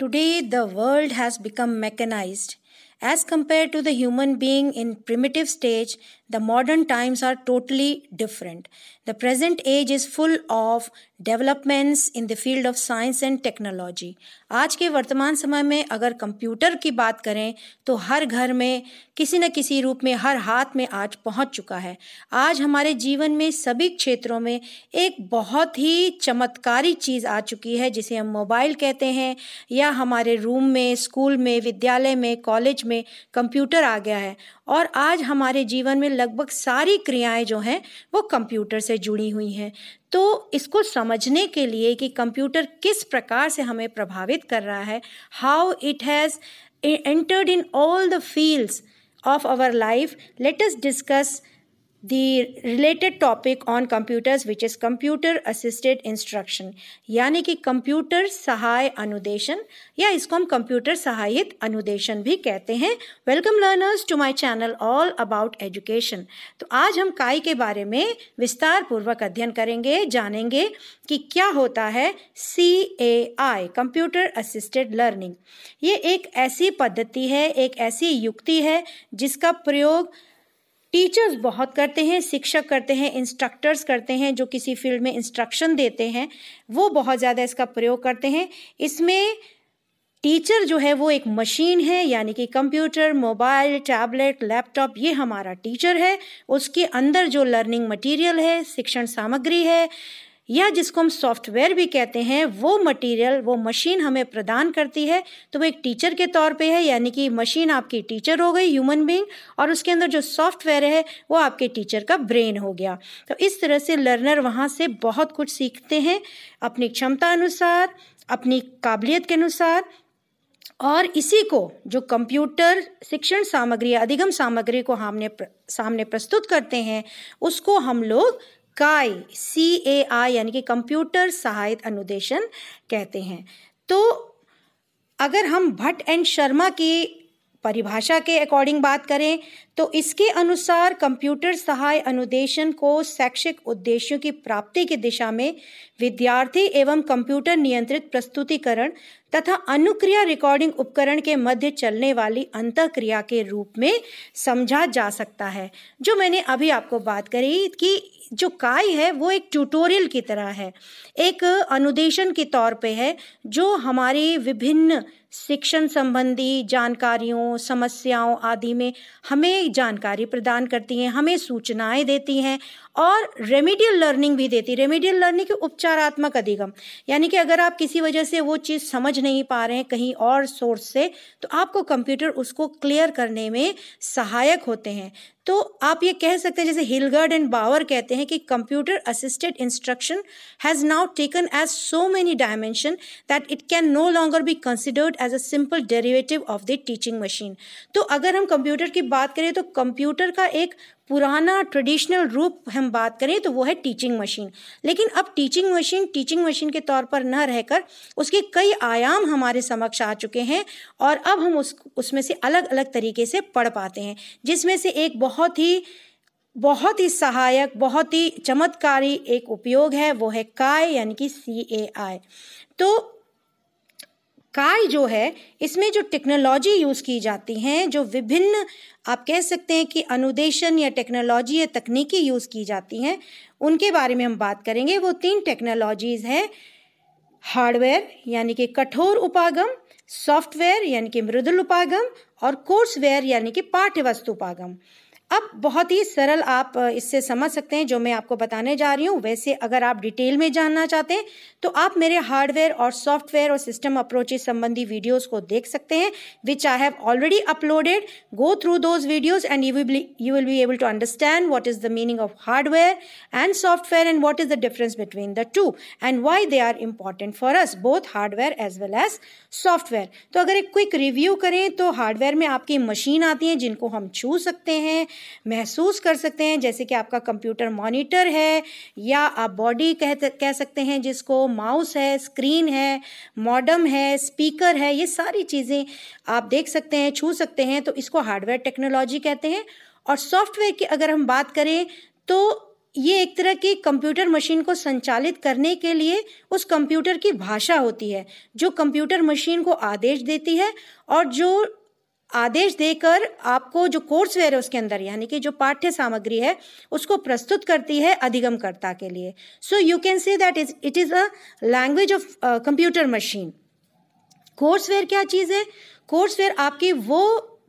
Today, the world has become mechanized as compared to the human being in primitive stage the modern times are totally different. The present age is full of developments in the field of science and technology आज के वर्तमान समय में अगर computer की बात करें तो हर घर में किसी न किसी रूप में हर हाथ में आज पहुंच चुका है आज हमारे जीवन में सभी क्षेत्रों में एक बहुत ही चमत्कारी चीज़ आ चुकी है जिसे हम मोबाइल कहते हैं या हमारे रूम में स्कूल में विद्यालय में कॉलेज में कंप्यूटर आ गया है और आज हमारे जीवन में लगभग सारी क्रियाएं जो हैं वो कंप्यूटर से जुड़ी हुई हैं तो इसको समझने के लिए कि कंप्यूटर किस प्रकार से हमें प्रभावित कर रहा है how it has entered in all the fields of our life let us discuss the related topic on computers which is computer assisted instruction यानी कि कंप्यूटर सहाय अनुदेशन या इसको हम कंप्यूटर सहायित अनुदेशन भी कहते हैं welcome learners to my channel all about education तो आज हम काई के बारे में विस्तार पूर्वक अध्ययन करेंगे जानेंगे कि क्या होता है C A I computer assisted learning ये एक ऐसी पद्धति है एक ऐसी युक्ति है जिसका प्रयोग टीचर्स बहुत करते हैं शिक्षक करते हैं इंस्ट्रक्टर्स करते हैं जो किसी फील्ड में इंस्ट्रक्शन देते हैं वो बहुत ज़्यादा इसका प्रयोग करते हैं इसमें टीचर जो है वो एक मशीन है यानी कि कंप्यूटर मोबाइल टैबलेट लैपटॉप ये हमारा टीचर है उसके अंदर जो लर्निंग मटेरियल है शिक्षण सामग्री है या जिसको हम सॉफ्टवेयर भी कहते हैं वो मटेरियल वो मशीन हमें प्रदान करती है तो वो एक टीचर के तौर पे है यानी कि मशीन आपकी टीचर हो गई ह्यूमन बीइंग और उसके अंदर जो सॉफ्टवेयर है वो आपके टीचर का ब्रेन हो गया तो इस तरह से लर्नर वहाँ से बहुत कुछ सीखते हैं अपनी क्षमता अनुसार अपनी काबिलियत के अनुसार और इसी को जो कंप्यूटर शिक्षण सामग्री अधिगम सामग्री को हमने सामने प्रस्तुत करते हैं उसको हम लोग काय सी ए आई यानी कि कंप्यूटर सहायित अनुदेशन कहते हैं तो अगर हम भट्ट एंड शर्मा की परिभाषा के अकॉर्डिंग बात करें तो इसके अनुसार कंप्यूटर सहाय अनुदेशन को शैक्षिक उद्देश्यों की प्राप्ति की दिशा में विद्यार्थी एवं कंप्यूटर नियंत्रित प्रस्तुतिकरण तथा अनुक्रिया रिकॉर्डिंग उपकरण के मध्य चलने वाली अंतक्रिया के रूप में समझा जा सकता है जो मैंने अभी आपको बात करी कि जो काय है वो एक ट्यूटोरियल की तरह है एक अनुदेशन के तौर पे है जो हमारे विभिन्न शिक्षण संबंधी जानकारियों समस्याओं आदि में हमें जानकारी प्रदान करती हैं हमें सूचनाएं देती हैं और रेमेडियल लर्निंग भी देती है रेमेडियल लर्निंग के उपचारात्मक अधिगम यानी कि अगर आप किसी वजह से वो चीज़ समझ नहीं पा रहे हैं कहीं और सोर्स से तो आपको कंप्यूटर उसको क्लियर करने में सहायक होते हैं तो आप ये कह सकते हैं जैसे हिलगर्ड एंड बावर कहते हैं कि computer assisted instruction has now taken as so many dimension that it can no longer be considered as a simple derivative of the teaching machine तो अगर हम कंप्यूटर की बात करें तो कंप्यूटर का एक पुराना ट्रेडिशनल रूप हम बात करें तो वो है टीचिंग मशीन लेकिन अब टीचिंग मशीन टीचिंग मशीन के तौर पर न रहकर उसके कई आयाम हमारे समक्ष आ चुके हैं और अब हम उस उसमें से अलग अलग तरीके से पढ़ पाते हैं जिसमें से एक बहुत ही बहुत ही सहायक बहुत ही चमत्कारी एक उपयोग है वो है काय यानी कि सी ए आई तो काय जो है इसमें जो टेक्नोलॉजी यूज़ की जाती हैं जो विभिन्न आप कह सकते हैं कि अनुदेशन या टेक्नोलॉजी या तकनीकी यूज़ की जाती हैं उनके बारे में हम बात करेंगे वो तीन टेक्नोलॉजीज़ हैं हार्डवेयर यानी कि कठोर उपागम सॉफ्टवेयर यानी कि मृदुल उपागम और कोर्सवेयर यानी कि पाठ्य वस्तु उपागम अब बहुत ही सरल आप इससे समझ सकते हैं जो मैं आपको बताने जा रही हूँ वैसे अगर आप डिटेल में जानना चाहते हैं तो आप मेरे हार्डवेयर और सॉफ्टवेयर और सिस्टम अप्रोचेज संबंधी वीडियोस को देख सकते हैं which I have already uploaded go through those videos and you will you will be able to understand what is the meaning of hardware and software and what is the difference between the two and why they are important for us both hardware as well as software तो अगर एक quick review करें तो hardware में आपकी machine आती हैं जिनको हम छू सकते हैं महसूस कर सकते हैं जैसे कि आपका कंप्यूटर मॉनिटर है या आप बॉडी कह कह सकते हैं जिसको माउस है स्क्रीन है मॉडम है स्पीकर है ये सारी चीज़ें आप देख सकते हैं छू सकते हैं तो इसको हार्डवेयर टेक्नोलॉजी कहते हैं और सॉफ्टवेयर की अगर हम बात करें तो ये एक तरह की कंप्यूटर मशीन को संचालित करने के लिए उस कंप्यूटर की भाषा होती है जो कंप्यूटर मशीन को आदेश देती है और जो आदेश देकर आपको जो कोर्सवेयर है उसके अंदर यानी कि जो पाठ्य सामग्री है उसको प्रस्तुत करती है अधिगमकर्ता के लिए so you can see that is it is a language of computer machine courseware क्या चीज़ है कोर्सवेयर आपकी वो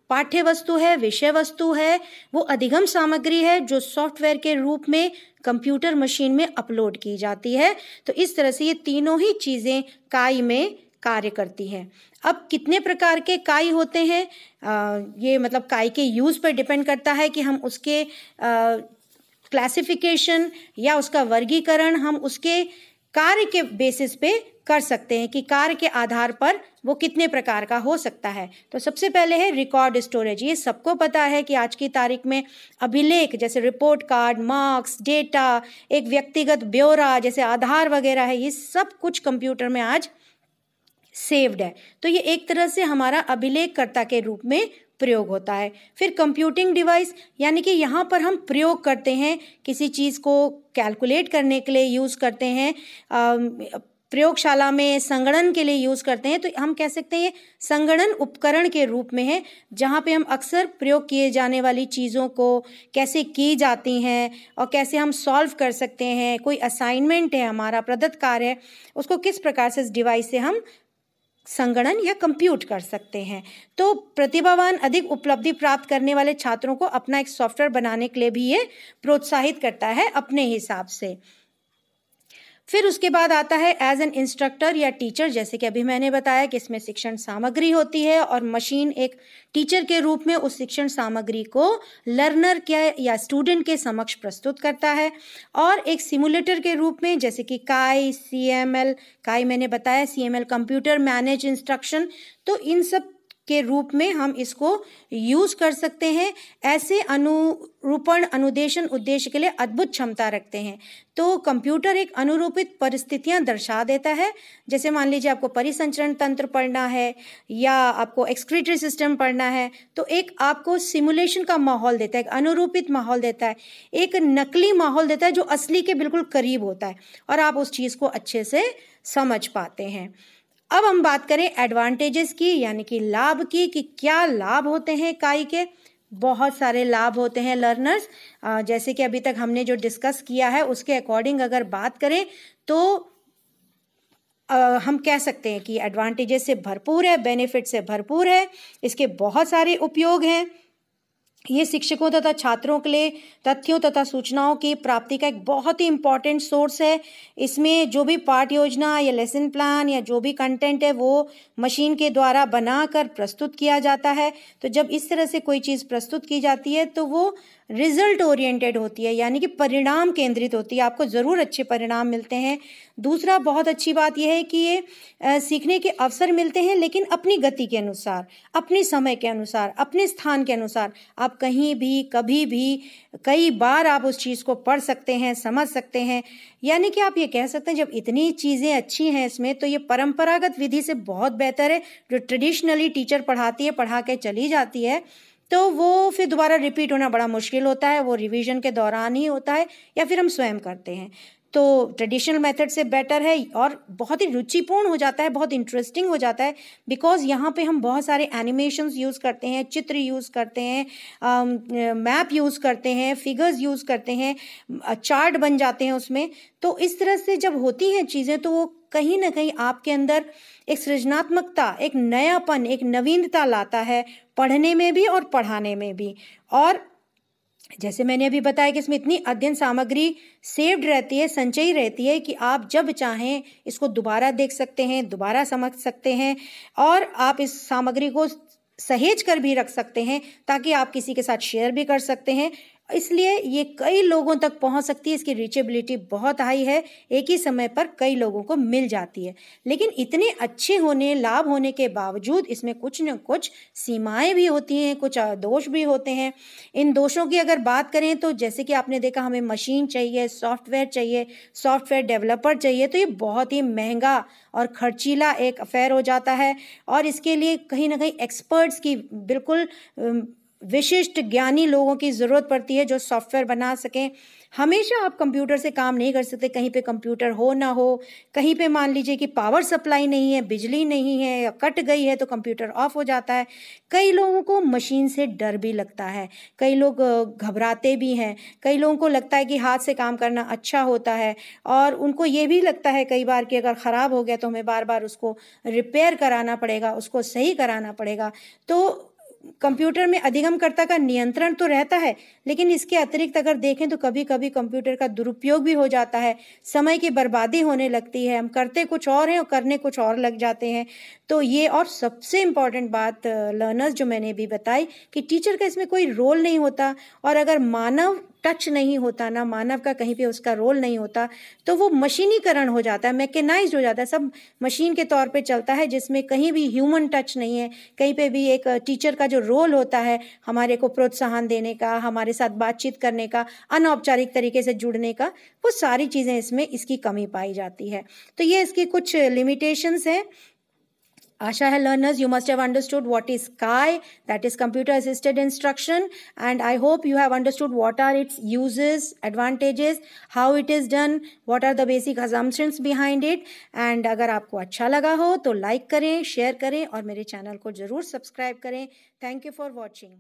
पाठ्य वस्तु है विषय वस्तु है वो अधिगम सामग्री है जो सॉफ्टवेयर के रूप में कंप्यूटर मशीन में अपलोड की जाती है तो इस तरह से ये तीनों ही चीज़ें काई में कार्य करती है अब कितने प्रकार के काय होते हैं ये मतलब काय के यूज़ पर डिपेंड करता है कि हम उसके क्लासिफिकेशन या उसका वर्गीकरण हम उसके कार्य के बेसिस पे कर सकते हैं कि कार्य के आधार पर वो कितने प्रकार का हो सकता है तो सबसे पहले है रिकॉर्ड स्टोरेज ये सबको पता है कि आज की तारीख में अभिलेख जैसे रिपोर्ट कार्ड मार्क्स डेटा एक व्यक्तिगत ब्यौरा जैसे आधार वगैरह है ये सब कुछ कंप्यूटर में आज सेव्ड है तो ये एक तरह से हमारा अभिलेखकर्ता के रूप में प्रयोग होता है फिर कंप्यूटिंग डिवाइस यानी कि यहाँ पर हम प्रयोग करते हैं किसी चीज़ को कैलकुलेट करने के लिए यूज़ करते हैं प्रयोगशाला में संगणन के लिए यूज़ करते हैं तो हम कह सकते हैं ये संगणन उपकरण के रूप में है जहाँ पे हम अक्सर प्रयोग किए जाने वाली चीज़ों को कैसे की जाती हैं और कैसे हम सॉल्व कर सकते हैं कोई असाइनमेंट है हमारा प्रदत्त कार्य है उसको किस प्रकार से इस डिवाइस से हम संगणन या कंप्यूट कर सकते हैं तो प्रतिभावान अधिक उपलब्धि प्राप्त करने वाले छात्रों को अपना एक सॉफ्टवेयर बनाने के लिए भी ये प्रोत्साहित करता है अपने हिसाब से फिर उसके बाद आता है एज एन इंस्ट्रक्टर या टीचर जैसे कि अभी मैंने बताया कि इसमें शिक्षण सामग्री होती है और मशीन एक टीचर के रूप में उस शिक्षण सामग्री को लर्नर के या स्टूडेंट के समक्ष प्रस्तुत करता है और एक सिमुलेटर के रूप में जैसे कि काई सी एम एल काई मैंने बताया C M L computer manage instruction तो इन सब के रूप में हम इसको यूज कर सकते हैं ऐसे अनुरूपण अनुदेशन उद्देश्य के लिए अद्भुत क्षमता रखते हैं तो कंप्यूटर एक अनुरूपित परिस्थितियां दर्शा देता है जैसे मान लीजिए आपको परिसंचरण तंत्र पढ़ना है या आपको एक्सक्रीटरी सिस्टम पढ़ना है तो एक आपको सिमुलेशन का माहौल देता है एक अनुरूपित माहौल देता है एक नकली माहौल देता है जो असली के बिल्कुल करीब होता है और आप उस चीज़ को अच्छे से समझ पाते हैं अब हम बात करें एडवांटेजेस की यानी कि लाभ की कि क्या लाभ होते हैं काई के बहुत सारे लाभ होते हैं लर्नर्स जैसे कि अभी तक हमने जो डिस्कस किया है उसके अकॉर्डिंग अगर बात करें तो हम कह सकते हैं कि एडवांटेजेस से भरपूर है बेनिफिट से भरपूर है इसके बहुत सारे उपयोग हैं ये शिक्षकों तथा छात्रों के लिए तथ्यों तथा सूचनाओं की प्राप्ति का एक बहुत ही इम्पॉर्टेंट सोर्स है इसमें जो भी पाठ योजना या लेसन प्लान या जो भी कंटेंट है वो मशीन के द्वारा बनाकर प्रस्तुत किया जाता है तो जब इस तरह से कोई चीज़ प्रस्तुत की जाती है तो वो रिजल्ट ओरिएंटेड होती है यानी कि परिणाम केंद्रित होती है आपको ज़रूर अच्छे परिणाम मिलते हैं दूसरा बहुत अच्छी बात यह है कि ये सीखने के अवसर मिलते हैं लेकिन अपनी गति के अनुसार अपने समय के अनुसार अपने स्थान के अनुसार आप कहीं भी कभी भी कई बार आप उस चीज़ को पढ़ सकते हैं समझ सकते हैं यानी कि आप ये कह सकते हैं जब इतनी चीज़ें अच्छी हैं इसमें तो ये परंपरागत विधि से बहुत बेहतर है जो ट्रेडिशनली टीचर पढ़ाती है पढ़ा के चली जाती है तो वो फिर दोबारा रिपीट होना बड़ा मुश्किल होता है वो रिवीजन के दौरान ही होता है या फिर हम स्वयं करते हैं तो ट्रेडिशनल मेथड से बेटर है और बहुत ही रुचिपूर्ण हो जाता है बहुत इंटरेस्टिंग हो जाता है बिकॉज यहाँ पे हम बहुत सारे एनिमेशंस यूज़ करते हैं चित्र यूज़ करते हैं मैप um, यूज़ करते हैं फिगर्स यूज़ करते हैं चार्ट बन जाते हैं उसमें तो इस तरह से जब होती हैं चीज़ें तो वो कहीं ना कहीं आपके अंदर एक सृजनात्मकता एक नयापन एक नवीनता लाता है पढ़ने में भी और पढ़ाने में भी और जैसे मैंने अभी बताया कि इसमें इतनी अध्ययन सामग्री सेव्ड रहती है संचयी रहती है कि आप जब चाहें इसको दोबारा देख सकते हैं दोबारा समझ सकते हैं और आप इस सामग्री को सहेज कर भी रख सकते हैं ताकि आप किसी के साथ शेयर भी कर सकते हैं इसलिए ये कई लोगों तक पहुंच सकती है इसकी रीचेबिलिटी बहुत हाई है एक ही समय पर कई लोगों को मिल जाती है लेकिन इतने अच्छे होने लाभ होने के बावजूद इसमें कुछ न कुछ सीमाएं भी होती हैं कुछ दोष भी होते हैं इन दोषों की अगर बात करें तो जैसे कि आपने देखा हमें मशीन चाहिए सॉफ्टवेयर चाहिए सॉफ्टवेयर डेवलपर चाहिए तो ये बहुत ही महंगा और खर्चीला एक अफेयर हो जाता है और इसके लिए कहीं ना कहीं एक्सपर्ट्स की बिल्कुल विशिष्ट ज्ञानी लोगों की ज़रूरत पड़ती है जो सॉफ्टवेयर बना सकें हमेशा आप कंप्यूटर से काम नहीं कर सकते कहीं पे कंप्यूटर हो ना हो कहीं पे मान लीजिए कि पावर सप्लाई नहीं है बिजली नहीं है या कट गई है तो कंप्यूटर ऑफ हो जाता है कई लोगों को मशीन से डर भी लगता है कई लोग घबराते भी हैं कई लोगों को लगता है कि हाथ से काम करना अच्छा होता है और उनको ये भी लगता है कई बार कि अगर ख़राब हो गया तो हमें बार बार उसको रिपेयर कराना पड़ेगा उसको सही कराना पड़ेगा तो कंप्यूटर में अधिगमकर्ता का नियंत्रण तो रहता है लेकिन इसके अतिरिक्त अगर देखें तो कभी कभी कंप्यूटर का दुरुपयोग भी हो जाता है समय की बर्बादी होने लगती है हम करते कुछ और हैं और करने कुछ और लग जाते हैं तो ये और सबसे इम्पॉर्टेंट बात लर्नर्स जो मैंने अभी बताई कि टीचर का इसमें कोई रोल नहीं होता और अगर मानव टच नहीं होता ना मानव का कहीं पे उसका रोल नहीं होता तो वो मशीनीकरण हो जाता है मैकेनाइज हो जाता है सब मशीन के तौर पे चलता है जिसमें कहीं भी ह्यूमन टच नहीं है कहीं पे भी एक टीचर का जो रोल होता है हमारे को प्रोत्साहन देने का हमारे साथ बातचीत करने का अनौपचारिक तरीके से जुड़ने का वो सारी चीज़ें इसमें इसकी कमी पाई जाती है तो ये इसकी कुछ लिमिटेशंस हैं आशा है learners you must have understood what is CAI that is computer assisted instruction and I hope you have understood what are its uses advantages how it is done what are the basic assumptions behind it एंड अगर आपको अच्छा लगा हो तो like करें share करें और मेरे चैनल को जरूर सब्सक्राइब करें थैंक यू फॉर वॉचिंग